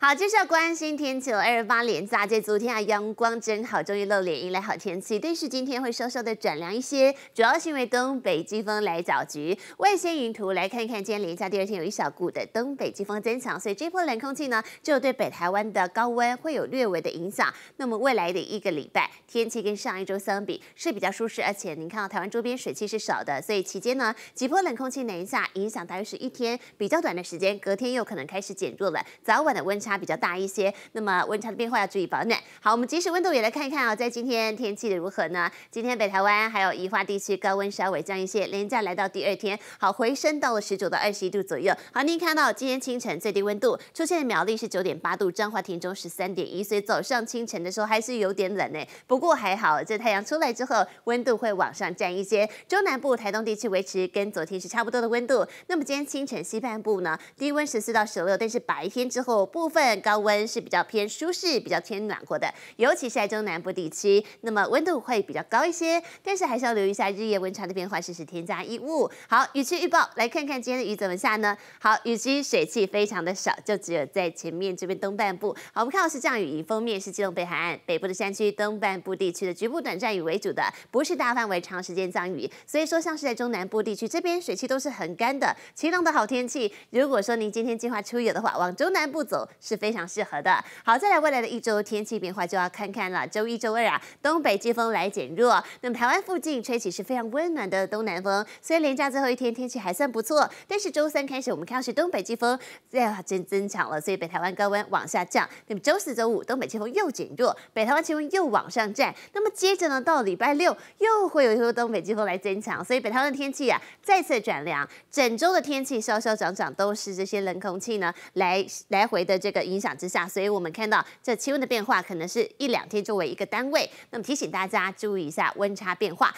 好，这是关心天气哦二八连假，这昨天啊阳光真好，终于露脸，迎来好天气。但是今天会稍稍的转凉一些，主要是因为东北季风来搅局。外线云图来看一看，今天连假第二天有一小股的东北季风增强，所以这波冷空气呢，就对北台湾的高温会有略微的影响。那么未来的一个礼拜，天气跟上一周相比是比较舒适，而且您看到台湾周边水汽是少的，所以期间呢几波冷空气南下影响大约是一天比较短的时间，隔天又可能开始减弱了，早晚的温差。差比较大一些，那么温差的变化要注意保暖。好，我们即时温度也来看一看啊，在今天天气如何呢？今天北台湾还有宜化地区高温稍微降一些，连假来到第二天，好回升到了十九到二十一度左右。好，您看到今天清晨最低温度出现，的苗栗是九点八度，彰化、田中十三点一，所以早上清晨的时候还是有点冷呢。不过还好，这太阳出来之后温度会往上降一些。中南部、台东地区维持跟昨天是差不多的温度。那么今天清晨西半部呢，低温十四到十六，但是白天之后部分。高温是比较偏舒适、比较偏暖和的，尤其是在中南部地区，那么温度会比较高一些，但是还是要留意一下日夜温差的变化，适时添加衣物。好，雨区预报，来看看今天的雨怎么下呢？好，雨区水汽非常的少，就只有在前面这边东半部。好，我们看到是降雨，以封面是机动北海岸北部的山区、东半部地区的局部短暂雨为主的，不是大范围长时间降雨。所以说，像是在中南部地区这边水汽都是很干的，晴朗的好天气。如果说您今天计划出游的话，往中南部走。是非常适合的。好，再来未来的一周天气变化就要看看了。周一、周二啊，东北季风来减弱，那么台湾附近吹起是非常温暖的东南风。虽然连假最后一天天气还算不错，但是周三开始我们看到是东北季风在增增强了，所以北台湾高温往下降。那么周四、周五东北季风又减弱，北台湾气温又往上站。那么接着呢，到礼拜六又会有一波东北季风来增强，所以北台湾的天气啊再次转凉。整周的天气稍稍涨涨都是这些冷空气呢来来回的这个。影响之下，所以我们看到这气温的变化可能是一两天作为一个单位。那么提醒大家注意一下温差变化。